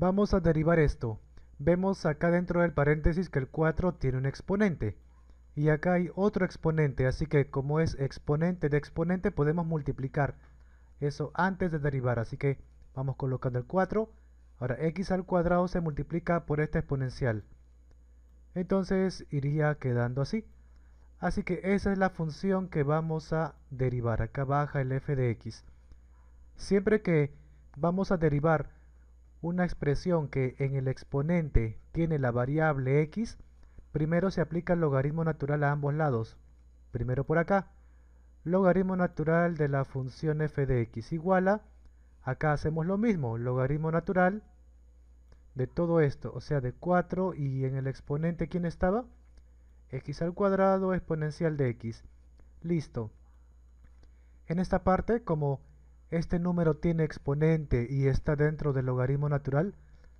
Vamos a derivar esto. Vemos acá dentro del paréntesis que el 4 tiene un exponente. Y acá hay otro exponente, así que como es exponente de exponente podemos multiplicar eso antes de derivar. Así que vamos colocando el 4. Ahora x al cuadrado se multiplica por esta exponencial. Entonces iría quedando así. Así que esa es la función que vamos a derivar. Acá baja el f de x. Siempre que vamos a derivar una expresión que en el exponente tiene la variable x, primero se aplica el logaritmo natural a ambos lados. Primero por acá, logaritmo natural de la función f de x igual a, acá hacemos lo mismo, logaritmo natural de todo esto, o sea de 4 y en el exponente ¿quién estaba? x al cuadrado exponencial de x. Listo. En esta parte, como este número tiene exponente y está dentro del logaritmo natural,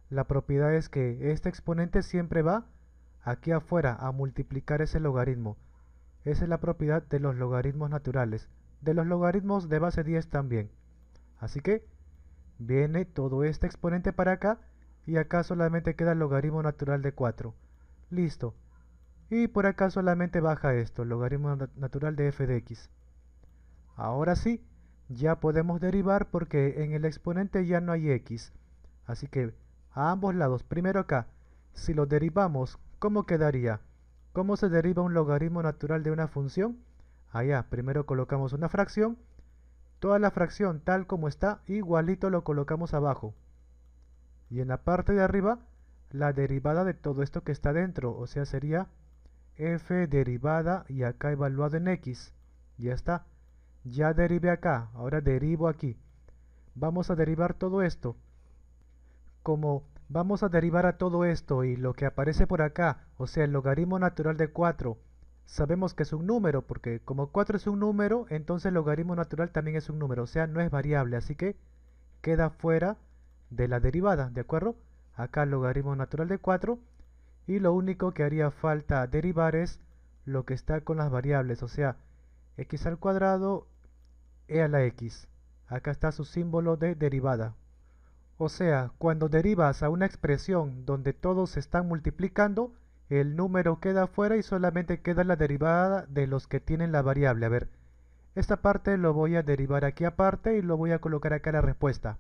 la propiedad es que este exponente siempre va aquí afuera a multiplicar ese logaritmo. Esa es la propiedad de los logaritmos naturales, de los logaritmos de base 10 también. Así que viene todo este exponente para acá y acá solamente queda el logaritmo natural de 4. Listo. Y por acá solamente baja esto, logaritmo natural de f de x. Ahora sí, ya podemos derivar porque en el exponente ya no hay x. Así que a ambos lados, primero acá, si lo derivamos, ¿cómo quedaría? ¿Cómo se deriva un logaritmo natural de una función? Allá, primero colocamos una fracción, toda la fracción tal como está, igualito lo colocamos abajo. Y en la parte de arriba, la derivada de todo esto que está dentro, o sea sería f derivada y acá evaluado en x. Ya está. Ya derive acá, ahora derivo aquí. Vamos a derivar todo esto. Como vamos a derivar a todo esto y lo que aparece por acá, o sea el logaritmo natural de 4, sabemos que es un número, porque como 4 es un número, entonces el logaritmo natural también es un número, o sea no es variable, así que queda fuera de la derivada, ¿de acuerdo? Acá el logaritmo natural de 4, y lo único que haría falta derivar es lo que está con las variables, o sea, x al cuadrado e a la x. Acá está su símbolo de derivada. O sea, cuando derivas a una expresión donde todos se están multiplicando, el número queda fuera y solamente queda la derivada de los que tienen la variable. A ver, esta parte lo voy a derivar aquí aparte y lo voy a colocar acá la respuesta.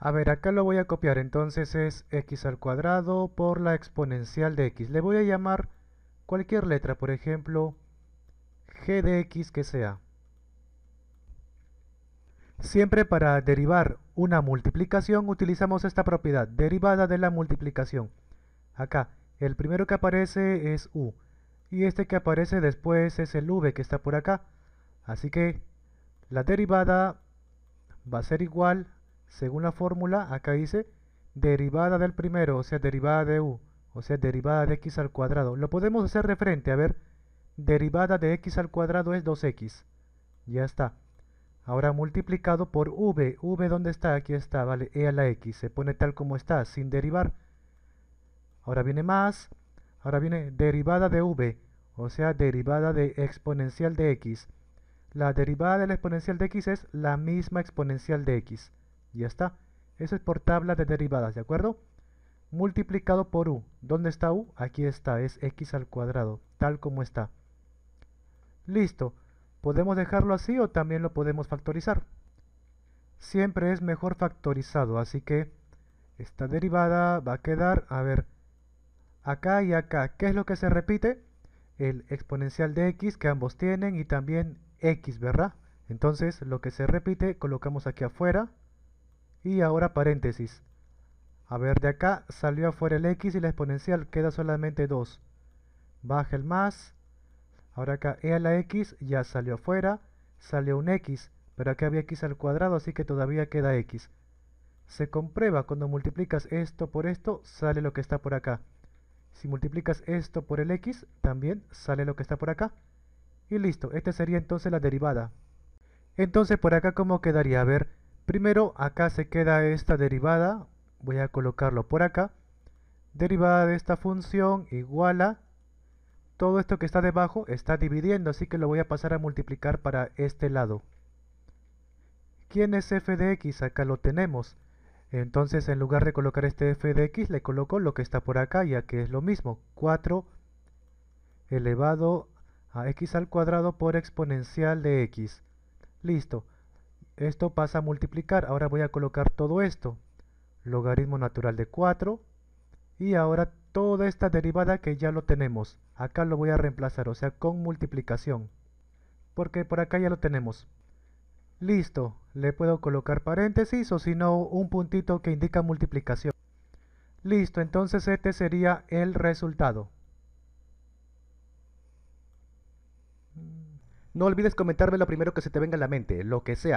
A ver, acá lo voy a copiar, entonces es x al cuadrado por la exponencial de x. Le voy a llamar cualquier letra, por ejemplo, g de x que sea. Siempre para derivar una multiplicación utilizamos esta propiedad, derivada de la multiplicación. Acá, el primero que aparece es u, y este que aparece después es el v que está por acá. Así que la derivada va a ser igual, según la fórmula, acá dice, derivada del primero, o sea, derivada de u, o sea, derivada de x al cuadrado. Lo podemos hacer de frente, a ver, derivada de x al cuadrado es 2x. Ya está. Ahora multiplicado por v. v ¿dónde está? Aquí está, ¿vale? e a la x. Se pone tal como está, sin derivar. Ahora viene más. Ahora viene derivada de v. O sea, derivada de exponencial de x. La derivada de la exponencial de x es la misma exponencial de x. Ya está. Eso es por tabla de derivadas, ¿de acuerdo? Multiplicado por u. ¿Dónde está u? Aquí está, es x al cuadrado, tal como está. Listo. Podemos dejarlo así o también lo podemos factorizar. Siempre es mejor factorizado, así que esta derivada va a quedar, a ver, acá y acá. ¿Qué es lo que se repite? El exponencial de x que ambos tienen y también x, ¿verdad? Entonces lo que se repite colocamos aquí afuera y ahora paréntesis. A ver, de acá salió afuera el x y la exponencial, queda solamente 2. Baja el más, Ahora acá e a la x ya salió afuera, salió un x, pero acá había x al cuadrado, así que todavía queda x. Se comprueba cuando multiplicas esto por esto, sale lo que está por acá. Si multiplicas esto por el x, también sale lo que está por acá. Y listo, esta sería entonces la derivada. Entonces por acá cómo quedaría, a ver, primero acá se queda esta derivada, voy a colocarlo por acá. Derivada de esta función igual a todo esto que está debajo está dividiendo, así que lo voy a pasar a multiplicar para este lado. ¿Quién es f de x? Acá lo tenemos. Entonces en lugar de colocar este f de x, le coloco lo que está por acá, ya que es lo mismo. 4 elevado a x al cuadrado por exponencial de x. Listo. Esto pasa a multiplicar. Ahora voy a colocar todo esto. Logaritmo natural de 4 y ahora toda esta derivada que ya lo tenemos, acá lo voy a reemplazar, o sea, con multiplicación. Porque por acá ya lo tenemos. Listo, le puedo colocar paréntesis o si no un puntito que indica multiplicación. Listo, entonces este sería el resultado. No olvides comentarme lo primero que se te venga a la mente, lo que sea.